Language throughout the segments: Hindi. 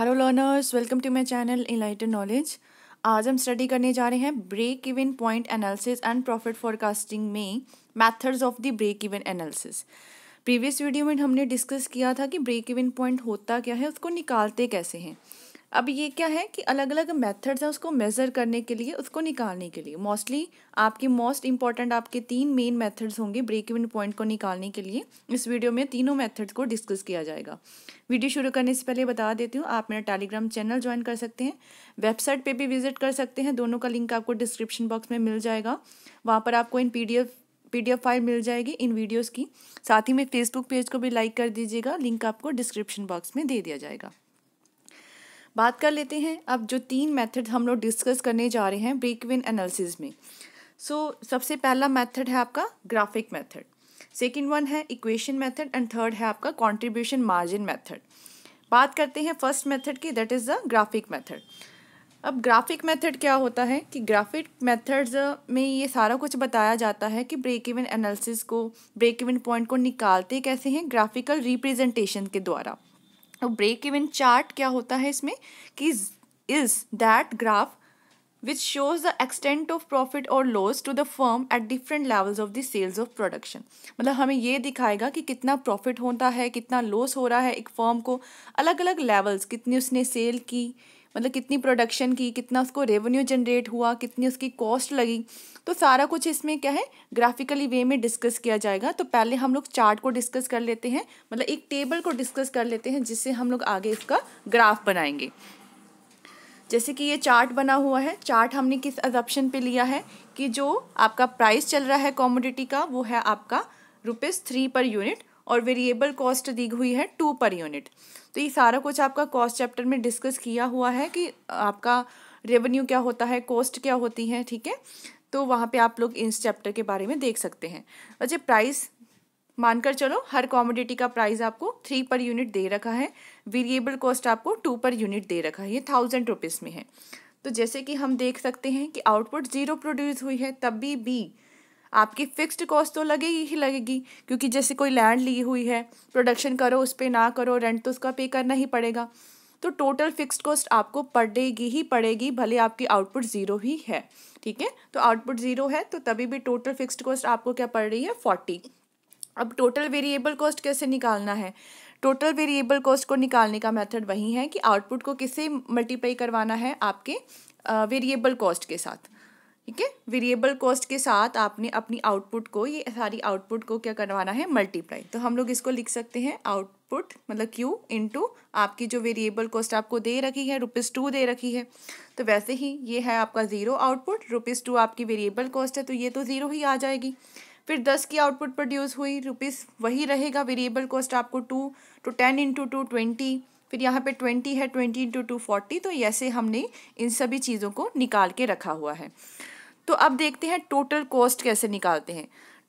hello learners welcome to my channel enlightened knowledge आज हम स्टडी करने जा रहे हैं break even point analysis and profit forecasting में methods of the break even analysis previous video में हमने डिस्कस किया था कि ब्रेक इवन पॉइंट होता क्या है उसको निकालते कैसे हैं अब ये क्या है कि अलग अलग मेथड्स हैं उसको मेज़र करने के लिए उसको निकालने के लिए मोस्टली आपके मोस्ट इंपॉर्टेंट आपके तीन मेन मेथड्स होंगे ब्रेक इवन पॉइंट को निकालने के लिए इस वीडियो में तीनों मेथड्स को डिस्कस किया जाएगा वीडियो शुरू करने से पहले बता देती हूँ आप मेरा टेलीग्राम चैनल ज्वाइन कर सकते हैं वेबसाइट पर भी विजिट कर सकते हैं दोनों का लिंक आपको डिस्क्रिप्शन बॉक्स में मिल जाएगा वहाँ पर आपको इन पी पीडीएफ फाइल मिल जाएगी इन वीडियोस की साथ ही में फेसबुक पेज को भी लाइक कर दीजिएगा लिंक आपको डिस्क्रिप्शन बॉक्स में दे दिया जाएगा बात कर लेते हैं अब जो तीन मेथड हम लोग डिस्कस करने जा रहे हैं ब्रेक विन एनालिसिस में सो so, सबसे पहला मेथड है आपका ग्राफिक मेथड सेकेंड वन है इक्वेशन मेथड एंड थर्ड है आपका कंट्रीब्यूशन मार्जिन मेथड बात करते हैं फर्स्ट मेथड की that is the graphic method अब ग्राफिक मेथड क्या होता है कि ग्राफिक मेथड्स में ये सारा कुछ बताया जाता है कि ब्रेक इवन एनालिसिस को ब्रेक इवन पॉइंट को निकालते कैसे हैं ग्राफिकल रिप्रेजेंटेशन के द्वारा ब्रेक इवन चार्ट क्या होता है इसमें कि is that graph which shows the extent of profit और loss to the firm at different levels of the sales of production मतलब हमें ये दिखाएगा कि कितना प्रॉफिट होता है कितना लॉस हो रहा है एक फर्म को अलग अलग लेवल्स कितनी उसने सेल की मतलब कितनी प्रोडक्शन की कितना उसको रेवेन्यू जनरेट हुआ कितनी उसकी कॉस्ट लगी तो सारा कुछ इसमें क्या है ग्राफिकली वे में डिस्कस किया जाएगा तो पहले हम लोग चार्ट को डिस्कस कर लेते हैं मतलब एक टेबल को डिस्कस कर लेते हैं जिससे हम लोग आगे इसका ग्राफ बनाएंगे जैसे कि ये चार्ट बना हुआ है चार्ट हमने किस अजप्शन पे लिया है कि जो आपका प्राइस चल रहा है कॉमोडिटी का वो है आपका रुपीज़ थ्री पर यूनिट और वेरिएबल कॉस्ट दी हुई है टू पर यूनिट तो ये सारा कुछ आपका कॉस्ट चैप्टर में डिस्कस किया हुआ है कि आपका रेवेन्यू क्या होता है कॉस्ट क्या होती है ठीक है तो वहाँ पे आप लोग इस चैप्टर के बारे में देख सकते हैं अच्छा प्राइस मानकर चलो हर कॉमोडिटी का प्राइस आपको थ्री पर यूनिट दे रखा है वेरिएबल कॉस्ट आपको टू पर यूनिट दे रखा है ये थाउजेंड रुपीज़ में है तो जैसे कि हम देख सकते हैं कि आउटपुट ज़ीरो प्रोड्यूस हुई है तब भी बी आपकी फिक्स्ड कॉस्ट तो लगेगी ही लगेगी क्योंकि जैसे कोई लैंड ली हुई है प्रोडक्शन करो उस पर ना करो रेंट तो उसका पे करना ही पड़ेगा तो टोटल फिक्स्ड कॉस्ट आपको पड़ेगी ही पड़ेगी भले आपकी आउटपुट ज़ीरो ही है ठीक है तो आउटपुट ज़ीरो है तो तभी भी टोटल फिक्स्ड कॉस्ट आपको क्या पड़ रही है फोर्टी अब टोटल वेरिएबल कॉस्ट कैसे निकालना है टोटल वेरिएबल कॉस्ट को निकालने का मेथड वही है कि आउटपुट को किसे मल्टीप्लाई करवाना है आपके वेरिएबल uh, कॉस्ट के साथ ठीक है वेरिएबल कॉस्ट के साथ आपने अपनी आउटपुट को ये सारी आउटपुट को क्या करवाना है मल्टीप्लाई तो हम लोग इसको लिख सकते हैं आउटपुट मतलब क्यू इनटू आपकी जो वेरिएबल कॉस्ट आपको दे रखी है रुपीज़ टू दे रखी है तो वैसे ही ये है आपका ज़ीरो आउटपुट रुपीज़ टू आपकी वेरिएबल कॉस्ट है तो ये तो ज़ीरो ही आ जाएगी फिर दस की आउटपुट प्रोड्यूस हुई रुपीज़ वही रहेगा वेरिएबल कॉस्ट आपको two two ten into two twenty फिर यहाँ पे ट्वेंटी है ट्वेंटी इंटू टू फोर्टी तो ऐसे हमने इन सभी चीज़ों को निकाल के रखा हुआ है तो अब देखते हैं टोटल कॉस्ट कैसे निकालते हैं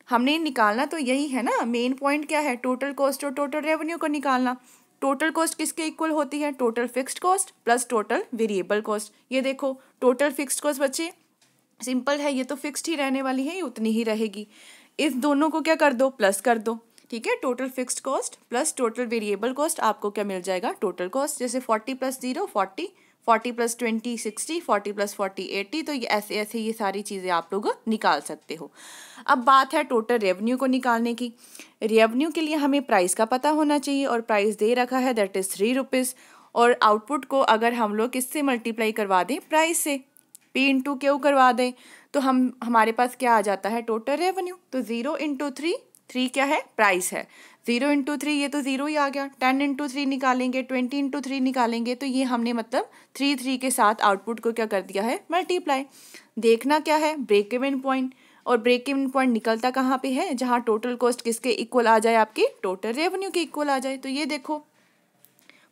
हमने निकालना तो यही है ना मेन पॉइंट क्या है टोटल कॉस्ट और टोटल रेवेन्यू को निकालना टोटल कॉस्ट किसके इक्वल होती है total fixed cost plus total variable cost ये देखो टोटल फिक्स्ड कॉस्ट बच्चे सिंपल है ये तो फिक्स्ड ही रहने वाली है ये उतनी ही रहेगी इस दोनों को क्या कर दो प्लस कर दो ठीक है total fixed cost plus total variable cost आपको क्या मिल जाएगा टोटल कॉस्ट जैसे forty plus zero forty forty plus twenty sixty forty plus forty eighty तो ये ऐसे ऐसे ये सारी चीज़ें आप लोग निकाल सकते हो अब बात है टोटल रेवेन्यू को निकालने की रेवेन्यू के लिए हमें प्राइस का पता होना चाहिए और प्राइस दे रखा है दैट इज़ थ्री रुपीज़ और आउटपुट को अगर हम लोग किससे मल्टीप्लाई करवा दें प्राइस से पी इंटू क्यू करवा दें तो हम हमारे पास क्या आ जाता है टोटल रेवेन्यू तो ज़ीरो इंटू थ्री थ्री क्या है प्राइस है जीरो इंटू थ्री ये तो ज़ीरो ही आ गया टेन इंटू थ्री निकालेंगे ट्वेंटी इंटू थ्री निकालेंगे तो ये हमने मतलब थ्री थ्री के साथ आउटपुट को क्या कर दिया है मल्टीप्लाई देखना क्या है ब्रेक इवन पॉइंट और ब्रेक इवन पॉइंट निकलता कहाँ पे है जहाँ टोटल कॉस्ट किसके इक्वल आ जाए आपकी टोटल रेवेन्यू के इक्वल आ जाए तो ये देखो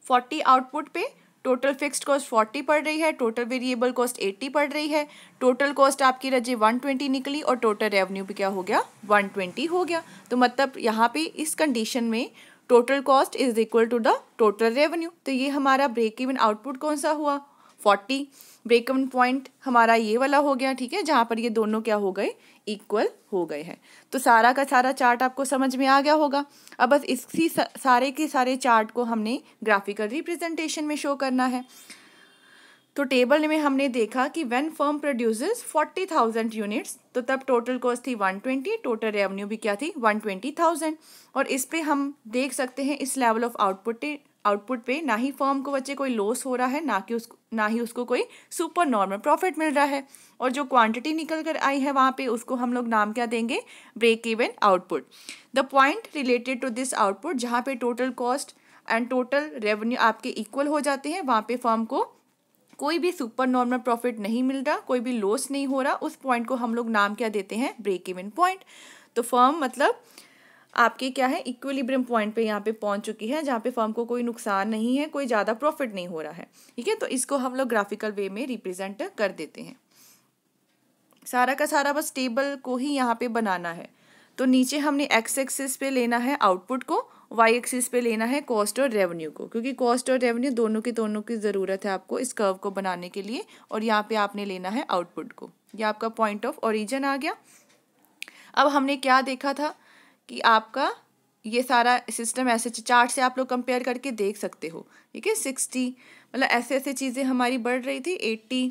फोर्टी आउटपुट पे टोटल फिक्स्ड कॉस्ट फोर्टी पड़ रही है टोटल वेरिएबल कॉस्ट एट्टी पड़ रही है टोटल कॉस्ट आपकी रजी वन ट्वेंटी निकली और टोटल रेवेन्यू भी क्या हो गया वन ट्वेंटी हो गया तो मतलब यहाँ पे इस कंडीशन में total cost is equal to the total revenue तो ये हमारा ब्रेक इवन आउटपुट कौन सा हुआ फोर्टी ब्रेक इवन पॉइंट हमारा ये वाला हो गया ठीक है जहाँ पर ये दोनों क्या हो गए इक्वल हो गए हैं तो सारा का सारा चार्ट आपको समझ में आ गया होगा अब बस इसी सारे के सारे चार्ट को हमने ग्राफिकल रिप्रेजेंटेशन में शो करना है तो टेबल में हमने देखा कि व्हेन फर्म प्रोड्यूसेस 40,000 यूनिट्स तो तब टोटल कॉस्ट थी 120 टोटल रेवेन्यू भी क्या थी 120,000 और इस पे हम देख सकते हैं इस लेवल ऑफ आउटपुट आउटपुट पे ना ही फर्म को बच्चे कोई लॉस हो रहा है ना कि उसको ना ही उसको कोई सुपर नॉर्मल प्रॉफिट मिल रहा है और जो क्वांटिटी निकल कर आई है वहाँ पे उसको हम लोग नाम क्या देंगे break even output the point related to this output जहाँ पे total cost and total revenue आपके इक्वल हो जाते हैं वहाँ पे फर्म को कोई भी सुपर नॉर्मल प्रॉफिट नहीं मिल रहा कोई भी लॉस नहीं हो रहा उस पॉइंट को हम लोग नाम क्या देते हैं ब्रेक इवन पॉइंट तो फर्म मतलब आपके क्या है इक्विलिब्रियम पॉइंट पे यहाँ पे पहुंच चुकी है जहाँ पे फर्म को कोई नुकसान नहीं है कोई ज़्यादा प्रॉफिट नहीं हो रहा है ठीक है तो इसको हम लोग ग्राफिकल वे में रिप्रेजेंट कर देते हैं सारा का सारा बस टेबल को ही यहाँ पे बनाना है तो नीचे हमने एक्स एक्सिस पे लेना है आउटपुट को वाई एक्सिस पे लेना है कॉस्ट और रेवेन्यू को क्योंकि कॉस्ट और रेवेन्यू दोनों की दोनों की ज़रूरत है आपको इस कर्व को बनाने के लिए और यहाँ पे आपने लेना है आउटपुट को ये आपका पॉइंट ऑफ ओरिजन आ गया अब हमने क्या देखा था कि आपका ये सारा सिस्टम ऐसे चार्ट से आप लोग कंपेयर करके देख सकते हो ठीक है सिक्सटी मतलब ऐसे ऐसे चीज़ें हमारी बढ़ रही थी एट्टी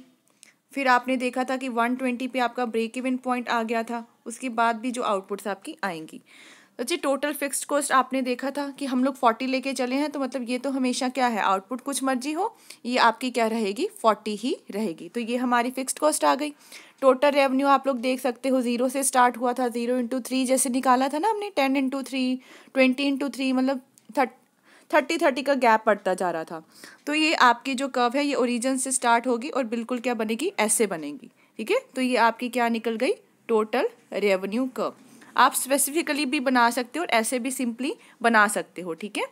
फिर आपने देखा था कि वन ट्वेंटी पे आपका ब्रेक इवन पॉइंट आ गया था उसके बाद भी जो आउटपुट्स आपकी आएंगी जी टोटल फिक्स्ड कॉस्ट आपने देखा था कि हम लोग फोर्टी लेके चले हैं तो मतलब ये तो हमेशा क्या है आउटपुट कुछ मर्जी हो ये आपकी क्या रहेगी फोर्टी ही रहेगी तो ये हमारी फिक्स्ड कॉस्ट आ गई टोटल रेवेन्यू आप लोग देख सकते हो जीरो से स्टार्ट हुआ था जीरो इंटू थ्री जैसे निकाला था ना हमने ten into three twenty into three मतलब थर्ट थर्टी थर्टी का गैप पड़ता जा रहा था तो ये आपकी जो कर्व है ये ओरिजिन से स्टार्ट होगी और बिल्कुल क्या बनेगी ऐसे बनेगी ठीक है तो ये आपकी क्या निकल गई टोटल रेवेन्यू कर्व आप स्पेसिफिकली भी बना सकते हो और ऐसे भी सिंपली बना सकते हो ठीक है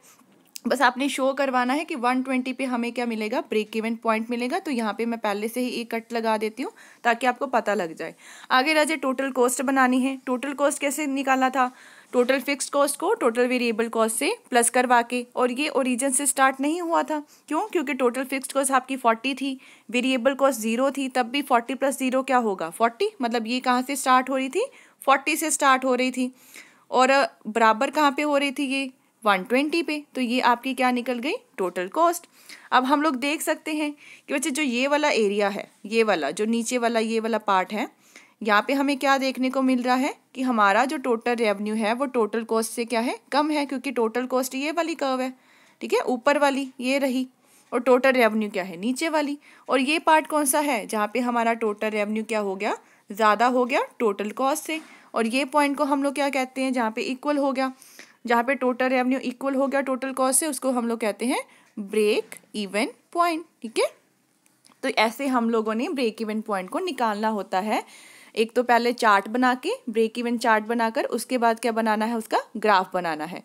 बस आपने शो करवाना है कि 120 पे हमें क्या मिलेगा ब्रेक इवन पॉइंट मिलेगा तो यहाँ पे मैं पहले से ही एक कट लगा देती हूँ ताकि आपको पता लग जाए आगे राजे टोटल कॉस्ट बनानी है टोटल कॉस्ट कैसे निकालना था टोटल फिक्स्ड कॉस्ट को टोटल वेरिएबल कॉस्ट से प्लस करवा के और ये ओरिजिन से स्टार्ट नहीं हुआ था क्यों क्योंकि टोटल फिक्स्ड कॉस्ट आपकी फोर्टी थी वेरिएबल कॉस्ट जीरो थी तब भी फोर्टी प्लस जीरो क्या होगा फोर्टी मतलब ये कहाँ से स्टार्ट हो रही थी फोर्टी से स्टार्ट हो रही थी और बराबर कहाँ पे हो रही थी ये वन ट्वेंटी पे तो ये आपकी क्या निकल गई टोटल कॉस्ट अब हम लोग देख सकते हैं कि बच्चे जो ये वाला एरिया है ये वाला जो नीचे वाला ये वाला पार्ट है यहाँ पे हमें क्या देखने को मिल रहा है कि हमारा जो टोटल रेवेन्यू है वो टोटल कॉस्ट से क्या है कम है क्योंकि टोटल कॉस्ट ये वाली कर्व है ठीक है ऊपर वाली ये रही और टोटल रेवेन्यू क्या है नीचे वाली और ये पार्ट कौन सा है जहाँ पे हमारा टोटल रेवेन्यू क्या हो गया ज़्यादा हो गया टोटल कॉस्ट से और ये पॉइंट को हम लोग क्या कहते हैं जहाँ पे इक्वल हो गया जहाँ पे टोटल रेवन्यू इक्वल हो गया टोटल कॉस्ट से उसको हम लोग कहते हैं ब्रेक इवन पॉइंट ठीक है तो ऐसे हम लोगों ने ब्रेक इवन पॉइंट को निकालना होता है एक तो पहले चार्ट बना के ब्रेक इवन चार्ट बनाकर उसके बाद क्या बनाना है उसका ग्राफ बनाना है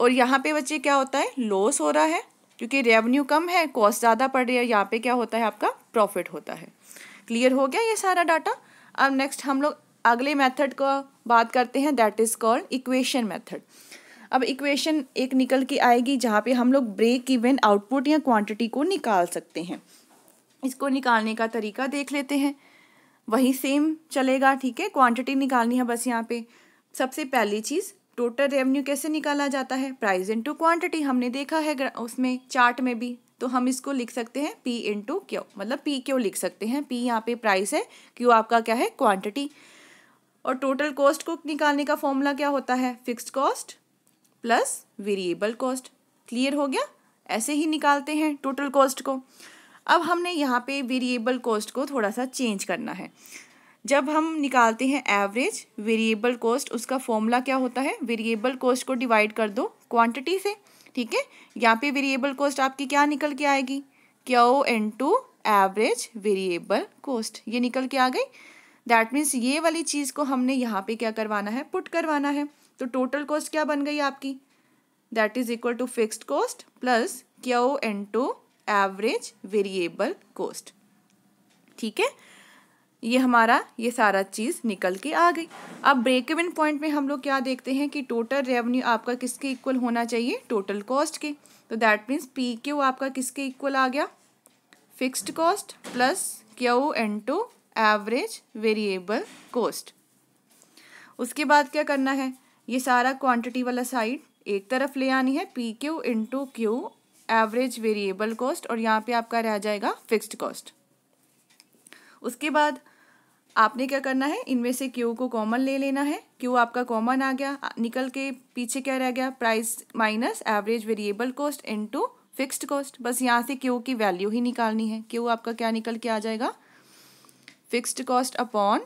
और यहाँ पे बच्चे क्या होता है लॉस हो रहा है क्योंकि रेवेन्यू कम है कॉस्ट ज़्यादा पड़ रही है यहाँ पे क्या होता है आपका प्रॉफिट होता है क्लियर हो गया ये सारा डाटा अब नेक्स्ट हम लोग अगले मेथड को बात करते हैं that is called equation method अब इक्वेशन एक निकल के आएगी जहाँ पे हम लोग ब्रेक इवन आउटपुट या क्वांटिटी को निकाल सकते हैं इसको निकालने का तरीका देख लेते हैं वही सेम चलेगा ठीक है क्वांटिटी निकालनी है बस यहाँ पे सबसे पहली चीज़ टोटल रेवेन्यू कैसे निकाला जाता है प्राइस इंटू क्वांटिटी हमने देखा है उसमें चार्ट में भी तो हम इसको लिख सकते हैं पी इंटू क्यू मतलब पी क्यू लिख सकते हैं पी यहाँ पे प्राइस है क्यू आपका क्या है क्वांटिटी और टोटल कॉस्ट को निकालने का फॉर्मूला क्या होता है fixed cost plus variable cost clear हो गया ऐसे ही निकालते हैं टोटल कॉस्ट को अब हमने यहाँ पे वेरिएबल कॉस्ट को थोड़ा सा चेंज करना है जब हम निकालते हैं एवरेज वेरिएबल कॉस्ट उसका फॉर्मूला क्या होता है वेरिएबल कॉस्ट को डिवाइड कर दो क्वांटिटी से ठीक है यहाँ पे वेरिएबल कॉस्ट आपकी क्या निकल के आएगी Q into average variable cost ये निकल के आ गई दैट मीन्स ये वाली चीज़ को हमने यहाँ पे क्या करवाना है पुट करवाना है तो टोटल कॉस्ट क्या बन गई आपकी that is equal to fixed cost plus Q to average variable cost ठीक है ये हमारा ये सारा चीज़ निकल के आ गई अब ब्रेक इवन पॉइंट में हम लोग क्या देखते हैं कि टोटल रेवेन्यू आपका किसके इक्वल होना चाहिए टोटल कॉस्ट के तो दैट मीन्स पी क्यू आपका किसके इक्वल आ गया fixed cost plus Q into average variable cost उसके बाद क्या करना है ये सारा क्वांटिटी वाला साइड एक तरफ ले आनी है P Q into Q average variable cost और यहाँ पे आपका रह जाएगा फिक्स्ड कॉस्ट उसके बाद आपने क्या करना है इनमें से क्यू को कॉमन ले लेना है क्यू आपका कॉमन आ गया निकल के पीछे क्या रह गया price minus average variable cost into fixed cost बस यहाँ से क्यू की वैल्यू ही निकालनी है क्यू आपका क्या निकल के आ जाएगा fixed cost upon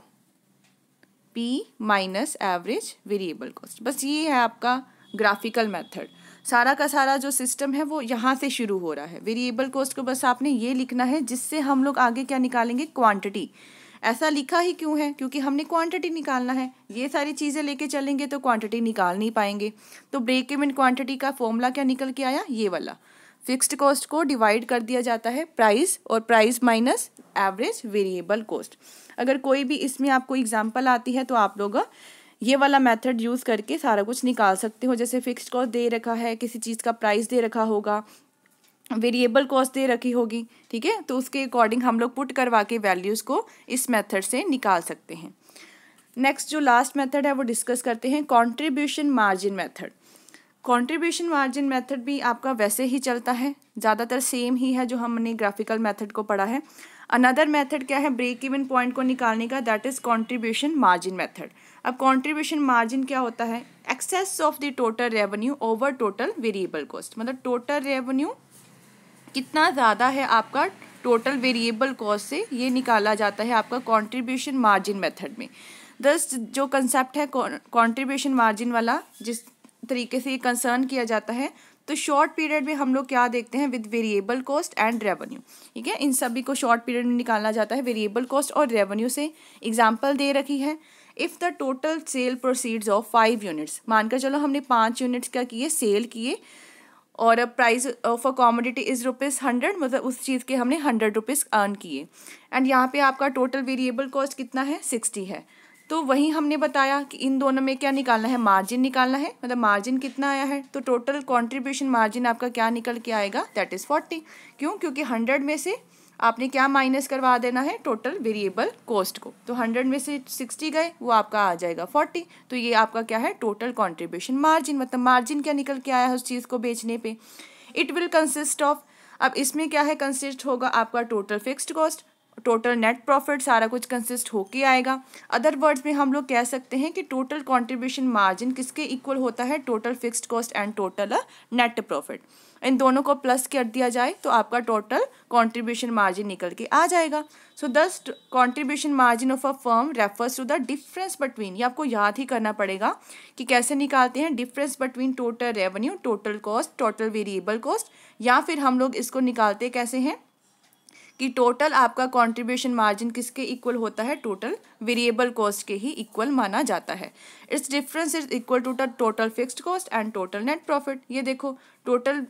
P minus average variable cost बस ये है आपका ग्राफिकल मेथड सारा का सारा जो सिस्टम है वो यहाँ से शुरू हो रहा है वेरिएबल कॉस्ट को बस आपने ये लिखना है जिससे हम लोग आगे क्या निकालेंगे क्वांटिटी ऐसा लिखा ही क्यों है क्योंकि हमने क्वांटिटी निकालना है ये सारी चीज़ें लेके चलेंगे तो क्वांटिटी निकाल नहीं पाएंगे तो ब्रेक इवन क्वांटिटी का फॉर्मूला क्या निकल के आया ये वाला फिक्स्ड कॉस्ट को डिवाइड कर दिया जाता है प्राइस और price minus average variable cost अगर कोई भी इसमें आपको एग्जाम्पल आती है तो आप लोग ये वाला मेथड यूज़ करके सारा कुछ निकाल सकते हो जैसे फिक्स्ड कॉस्ट दे रखा है किसी चीज़ का प्राइस दे रखा होगा वेरिएबल कॉस्ट दे रखी होगी ठीक है तो उसके अकॉर्डिंग हम लोग पुट करवा के वैल्यूज़ को इस मेथड से निकाल सकते हैं नेक्स्ट जो लास्ट मेथड है वो डिस्कस करते हैं contribution margin method contribution margin method भी आपका वैसे ही चलता है ज़्यादातर सेम ही है जो हमने ग्राफिकल मेथड को पढ़ा है अनदर मेथड क्या है ब्रेक इवन पॉइंट को निकालने का that is contribution margin method अब कॉन्ट्रीब्यूशन मार्जिन क्या होता है excess of the total revenue over total variable cost मतलब टोटल रेवेन्यू कितना ज़्यादा है आपका टोटल वेरिएबल कॉस्ट से ये निकाला जाता है आपका कॉन्ट्रीब्यूशन मार्जिन मेथड में दस जो कंसेप्ट है कॉन्ट्रीब्यूशन मार्जिन वाला जिस तरीके से ये कंसर्न किया जाता है तो शॉर्ट पीरियड में हम लोग क्या देखते हैं with variable cost and revenue ठीक है इन सभी को शॉर्ट पीरियड में निकालना जाता है वेरिएबल कॉस्ट और रेवेन्यू से एग्जाम्पल दे रखी है if the total sale proceeds of five units मानकर चलो हमने पाँच यूनिट्स क्या किए सेल किए और price of a commodity is rupees hundred मतलब उस चीज़ के हमने हंड्रेड रुपीज़ अर्न किए एंड यहाँ पे आपका टोटल वेरिएबल कॉस्ट कितना है सिक्सटी है तो वहीं हमने बताया कि इन दोनों में क्या निकालना है मार्जिन निकालना है मतलब मार्जिन कितना आया है तो टोटल कंट्रीब्यूशन मार्जिन आपका क्या निकल के आएगा दैट इज़ फोर्टी क्यों क्योंकि हंड्रेड में से आपने क्या माइनस करवा देना है टोटल वेरिएबल कॉस्ट को तो हंड्रेड में से सिक्सटी गए वो आपका आ जाएगा फोर्टी तो ये आपका क्या है टोटल कॉन्ट्रीब्यूशन मार्जिन मतलब मार्जिन क्या निकल के आया है उस चीज़ को बेचने पर इट विल कंसिस्ट ऑफ अब इसमें क्या है कंसिस्ट होगा आपका total fixed cost total net profit सारा कुछ कंसिस्ट होके आएगा अदर वर्ड्स में हम लोग कह सकते हैं कि टोटल कंट्रीब्यूशन मार्जिन किसके इक्वल होता है total fixed cost and total net profit इन दोनों को प्लस कर दिया जाए तो आपका टोटल कॉन्ट्रीब्यूशन मार्जिन निकल के आ जाएगा so this contribution margin of a firm refers to the difference between ये आपको याद ही करना पड़ेगा कि कैसे निकालते हैं difference between total revenue total cost total variable cost या फिर हम लोग इसको निकालते कैसे हैं कि टोटल आपका कंट्रीब्यूशन मार्जिन किसके इक्वल होता है टोटल वेरिएबल कॉस्ट के ही इक्वल माना जाता है it's difference is equal to the total fixed cost and total net profit ये देखो टोटल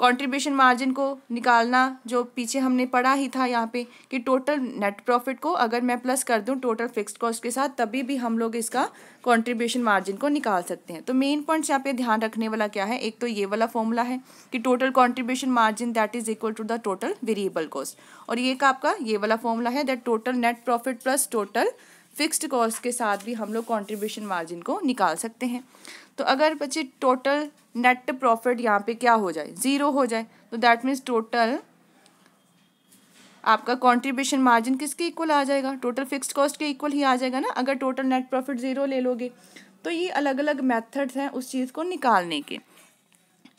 कंट्रीब्यूशन मार्जिन को निकालना जो पीछे हमने पढ़ा ही था यहाँ पे कि टोटल नेट प्रॉफिट को अगर मैं प्लस कर दूँ टोटल फिक्स्ड कॉस्ट के साथ तभी भी हम लोग इसका कंट्रीब्यूशन मार्जिन को निकाल सकते हैं तो मेन पॉइंट्स यहाँ पे ध्यान रखने वाला क्या है एक तो ये वाला फॉर्मूला है कि total contribution margin that is equal to the total variable cost और ये का आपका ये वाला फॉर्मूला है that total net profit plus total fixed cost के साथ भी हम लोग कॉन्ट्रीब्यूशन मार्जिन को निकाल सकते हैं तो अगर बच्चे टोटल नेट प्रॉफिट यहाँ पे क्या हो जाए ज़ीरो हो जाए तो दैट मीन्स टोटल आपका कंट्रीब्यूशन मार्जिन किसके इक्वल आ जाएगा टोटल फिक्स्ड कॉस्ट के इक्वल ही आ जाएगा ना अगर टोटल नेट प्रॉफिट ज़ीरो ले लोगे तो ये अलग अलग मेथड्स हैं उस चीज़ को निकालने के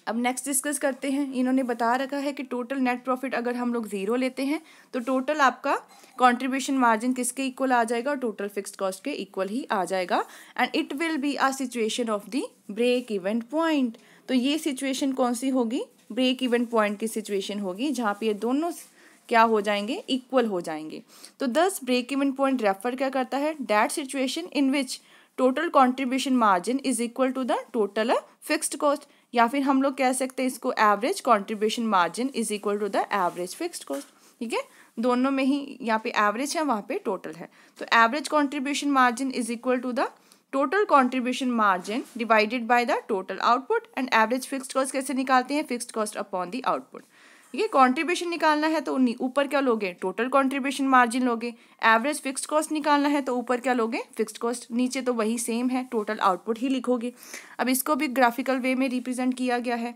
अब नेक्स्ट डिस्कस करते हैं इन्होंने बता रखा है कि टोटल नेट प्रॉफिट अगर हम लोग ज़ीरो लेते हैं तो टोटल आपका कंट्रीब्यूशन मार्जिन किसके इक्वल आ जाएगा और टोटल फिक्स्ड कॉस्ट के इक्वल ही आ जाएगा and it will be a situation of the break event point तो ये सिचुएशन कौन सी होगी ब्रेक इवेंट पॉइंट की सिचुएशन होगी जहाँ पर ये दोनों क्या हो जाएंगे इक्वल हो जाएंगे तो दस ब्रेक इवेंट पॉइंट रेफर क्या करता है that situation in which total contribution margin is equal to the total fixed cost या फिर हम लोग कह सकते हैं इसको average contribution margin is equal to the average fixed cost ठीक है दोनों में ही यहाँ पे एवरेज है वहाँ पे टोटल है तो average contribution margin is equal to the total contribution margin divided by the total output and average fixed cost कैसे निकालते हैं fixed cost upon the output ठीक है कॉन्ट्रीब्यूशन तो निकालना है तो ऊपर क्या लोगे टोटल कॉन्ट्रीब्यूशन मार्जिन लोगे एवरेज फिक्स कॉस्ट निकालना है तो ऊपर क्या लोगे फिक्स कॉस्ट नीचे तो वही सेम है टोटल आउटपुट ही लिखोगे अब इसको भी ग्राफिकल वे में रिप्रेजेंट किया गया है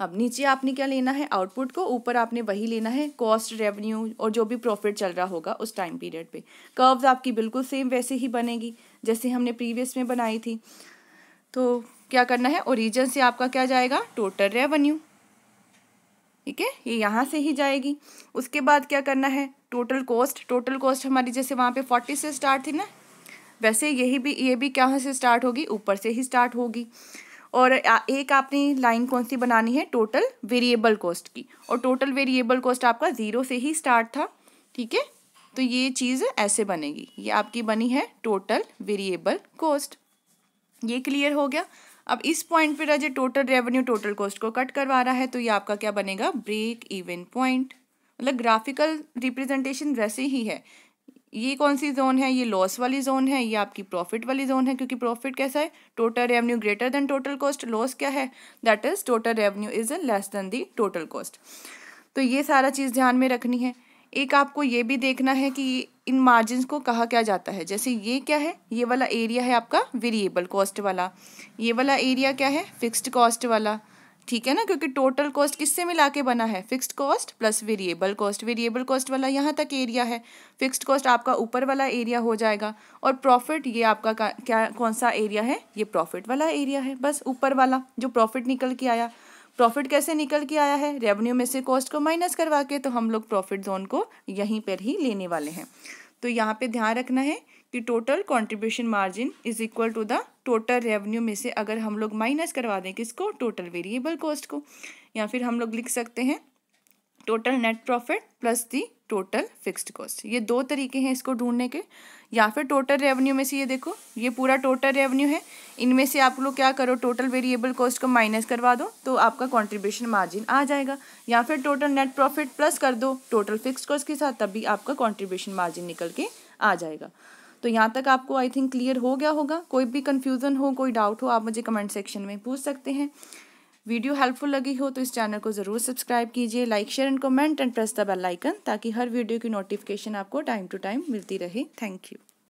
अब नीचे आपने क्या लेना है आउटपुट को ऊपर आपने वही लेना है कॉस्ट रेवेन्यू और जो भी प्रॉफिट चल रहा होगा उस टाइम पीरियड पे कर्व्स आपकी बिल्कुल सेम वैसे ही बनेगी जैसे हमने प्रीवियस में बनाई थी तो क्या करना है ओरिजन से आपका क्या जाएगा टोटल रेवेन्यू ठीक है ये यहाँ से ही जाएगी उसके बाद क्या करना है टोटल कॉस्ट टोटल कॉस्ट हमारी जैसे वहाँ पे फोर्टी से स्टार्ट थी ना वैसे यही भी ये भी क्या से स्टार्ट होगी ऊपर से ही स्टार्ट होगी और एक आपने लाइन कौन सी बनानी है टोटल वेरिएबल कॉस्ट की और टोटल वेरिएबल कॉस्ट आपका ज़ीरो से ही स्टार्ट था ठीक है तो ये चीज़ ऐसे बनेगी ये आपकी बनी है टोटल वेरिएबल कॉस्ट ये क्लियर हो गया अब इस पॉइंट पे राजे टोटल रेवेन्यू टोटल कॉस्ट को कट करवा रहा है तो ये आपका क्या बनेगा ब्रेक इवन पॉइंट मतलब ग्राफिकल रिप्रेजेंटेशन वैसे ही है ये कौन सी जोन है ये लॉस वाली जोन है ये आपकी प्रॉफिट वाली जोन है क्योंकि प्रॉफिट कैसा है total revenue greater than total cost loss क्या है that is total revenue is less than the total cost तो ये सारा चीज़ ध्यान में रखनी है एक आपको ये भी देखना है कि इन मार्जिन को कहा क्या जाता है जैसे ये क्या है ये वाला एरिया है आपका वेरिएबल कॉस्ट वाला ये वाला एरिया क्या है फिक्स्ड कॉस्ट वाला ठीक है ना क्योंकि टोटल कॉस्ट किससे मिला के बना है fixed cost plus variable cost variable cost वाला यहाँ तक एरिया है फिक्स्ड कॉस्ट आपका ऊपर वाला एरिया हो जाएगा और प्रॉफिट ये आपका क्या कौन सा एरिया है ये प्रॉफिट वाला एरिया है बस ऊपर वाला जो प्रॉफिट निकल के आया प्रॉफिट कैसे निकल के आया है रेवेन्यू में से कॉस्ट को माइनस करवा के तो हम लोग प्रॉफिट जोन को यहीं पर ही लेने वाले हैं तो यहाँ पे ध्यान रखना है कि total contribution margin is equal to the total revenue में से अगर हम लोग माइनस करवा दें किसको टोटल वेरिएबल कॉस्ट को या फिर हम लोग लिख सकते हैं total net profit plus the total fixed cost ये दो तरीके हैं इसको ढूंढने के या फिर टोटल रेवेन्यू में से ये देखो ये पूरा टोटल रेवेन्यू है इनमें से आप लोग क्या करो टोटल वेरिएबल कॉस्ट को माइनस करवा दो तो आपका कंट्रीब्यूशन मार्जिन आ जाएगा या फिर टोटल नेट प्रॉफिट प्लस कर दो टोटल फिक्स्ड कॉस्ट के साथ तभी आपका कॉन्ट्रीब्यूशन मार्जिन निकल के आ जाएगा तो यहाँ तक आपको आई थिंक क्लियर हो गया होगा कोई भी कन्फ्यूज़न हो कोई डाउट हो आप मुझे कमेंट सेक्शन में पूछ सकते हैं वीडियो हेल्पफुल लगी हो तो इस चैनल को ज़रूर सब्सक्राइब कीजिए like share and comment and press the bell icon ताकि हर वीडियो की नोटिफिकेशन आपको टाइम टू टाइम मिलती रहे थैंक यू